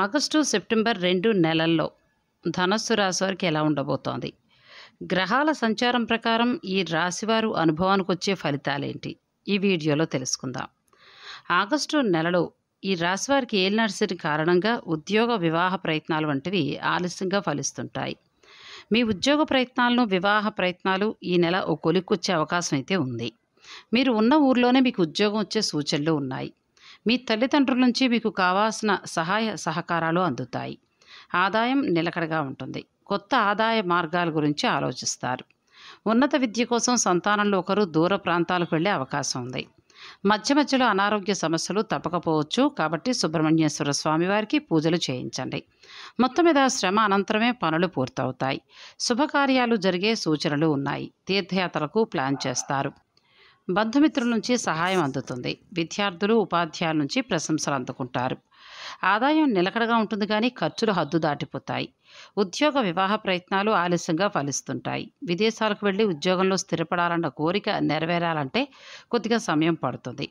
August September రెండు నెలల్లో ధనస్సు రాశి వారికి ఎలా ఉండబోతోంది గ్రహాల సంచారం ప్రకారం ఈ రాశివారు అనుభవానికి వచ్చే ఫలితాలేంటి ఈ వీడియోలో తెలుసుకుందాం ఆగస్టు నెలలో ఈ రాశివారికి ఏలు నడిచిన కారణంగా ఉద్యోగ వివాహ ప్రయత్నాలు వంటివి ఆలస్యంగా ఫలిస్తుంటాయి మీ ఉద్యోగ ప్రయత్నాలను వివాహ ప్రయత్నాలు ఈ నెల ఓ కొలిక్కొచ్చే అవకాశం అయితే ఉంది మీరు ఉన్న ఊర్లోనే మీకు ఉద్యోగం వచ్చే సూచనలు ఉన్నాయి మీ తల్లిదండ్రుల నుంచి మీకు కావాల్సిన సహాయ సహకారాలు అందుతాయి ఆదాయం నిలకడగా ఉంటుంది కొత్త ఆదాయ మార్గాల గురించి ఆలోచిస్తారు ఉన్నత విద్య కోసం సంతానంలో ఒకరు దూర ప్రాంతాలకు వెళ్ళే అవకాశం ఉంది మధ్య మధ్యలో అనారోగ్య సమస్యలు తప్పకపోవచ్చు కాబట్టి సుబ్రహ్మణ్యేశ్వర స్వామివారికి పూజలు చేయించండి మొత్తం మీద శ్రమ అనంతరమే పనులు పూర్తవుతాయి శుభకార్యాలు జరిగే సూచనలు ఉన్నాయి తీర్థయాత్రలకు ప్లాన్ చేస్తారు బంధుమిత్రుల నుంచి సహాయం అందుతుంది విద్యార్థులు ఉపాధ్యాయుల నుంచి ప్రశంసలు అందుకుంటారు ఆదాయం నిలకడగా ఉంటుంది కానీ ఖర్చులు హద్దు దాటిపోతాయి ఉద్యోగ వివాహ ప్రయత్నాలు ఆలస్యంగా ఫలిస్తుంటాయి విదేశాలకు వెళ్ళి ఉద్యోగంలో స్థిరపడాలన్న కోరిక నెరవేరాలంటే కొద్దిగా సమయం పడుతుంది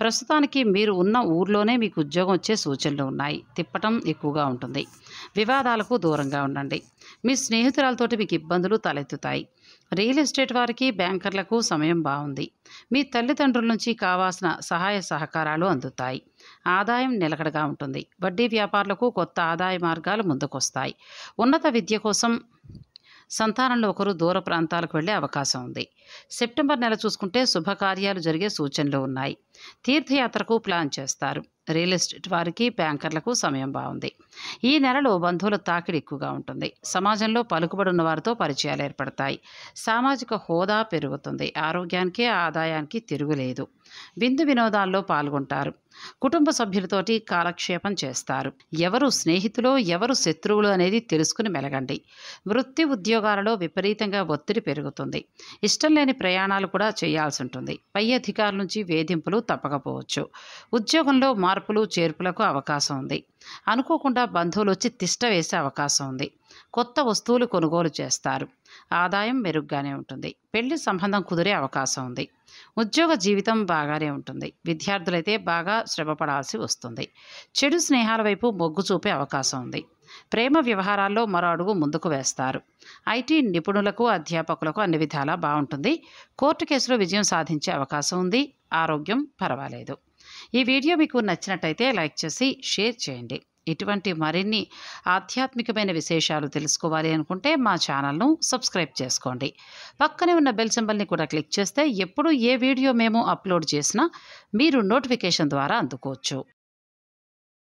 ప్రస్తుతానికి మీరు ఉన్న ఊర్లోనే మీకు ఉద్యోగం వచ్చే సూచనలు ఉన్నాయి తిప్పటం ఎక్కువగా ఉంటుంది వివాదాలకు దూరంగా ఉండండి మీ స్నేహితురాలతోటి మీకు ఇబ్బందులు తలెత్తుతాయి రియల్ ఎస్టేట్ వారికి బ్యాంకర్లకు సమయం బాగుంది మీ తల్లిదండ్రుల నుంచి కావాల్సిన సహాయ సహకారాలు అందుతాయి ఆదాయం నిలకడగా ఉంటుంది వడ్డీ వ్యాపారులకు కొత్త ఆదాయ మార్గాలు ముందుకొస్తాయి ఉన్నత విద్య కోసం సంతానంలో ఒకరు దూర ప్రాంతాలకు వెళ్లే అవకాశం ఉంది సెప్టెంబర్ నెల చూసుకుంటే శుభకార్యాలు జరిగే సూచనలు ఉన్నాయి తీర్థయాత్రకు ప్లాన్ చేస్తారు రియల్ ఎస్టేట్ వారికి బ్యాంకర్లకు సమయం బాగుంది ఈ నెలలో బంధువుల తాకిడి ఎక్కువగా ఉంటుంది సమాజంలో పలుకుబడి ఉన్న వారితో పరిచయాలు ఏర్పడతాయి సామాజిక హోదా పెరుగుతుంది ఆరోగ్యానికి ఆదాయానికి తిరుగులేదు విందు వినోదాల్లో పాల్గొంటారు కుటుంబ సభ్యులతోటి కాలక్షేపం చేస్తారు ఎవరు స్నేహితులు ఎవరు శత్రువులు అనేది తెలుసుకుని మెలగండి వృత్తి ఉద్యోగాలలో విపరీతంగా ఒత్తిడి పెరుగుతుంది ఇష్టం లేని ప్రయాణాలు కూడా చేయాల్సి ఉంటుంది పై అధికారుల నుంచి వేధింపులు తప్పకపోవచ్చు ఉద్యోగంలో మార్పులు చేర్పులకు అవకాశం ఉంది అనుకోకుండా బంధువులు వచ్చి తిష్ట వేసే అవకాశం ఉంది కొత్త వస్తువులు కొనుగోలు చేస్తారు ఆదాయం మెరుగ్గానే ఉంటుంది పెళ్లి సంబంధం కుదిరే అవకాశం ఉంది ఉద్యోగ జీవితం బాగానే ఉంటుంది విద్యార్థులైతే బాగా శ్రమపడాల్సి వస్తుంది చెడు స్నేహాల వైపు మొగ్గు చూపే అవకాశం ఉంది ప్రేమ వ్యవహారాల్లో మరో అడుగు ముందుకు వేస్తారు ఐటీ నిపుణులకు అధ్యాపకులకు అన్ని విధాలా బాగుంటుంది కోర్టు కేసులో విజయం సాధించే అవకాశం ఉంది ఆరోగ్యం పర్వాలేదు ఈ వీడియో మీకు నచ్చినట్టయితే లైక్ చేసి షేర్ చేయండి ఇటువంటి మరిన్ని ఆధ్యాత్మికమైన విశేషాలు తెలుసుకోవాలి అనుకుంటే మా ఛానల్ను సబ్స్క్రైబ్ చేసుకోండి పక్కనే ఉన్న బెల్ సింబల్ని కూడా క్లిక్ చేస్తే ఎప్పుడు ఏ వీడియో మేము అప్లోడ్ చేసినా మీరు నోటిఫికేషన్ ద్వారా అందుకోవచ్చు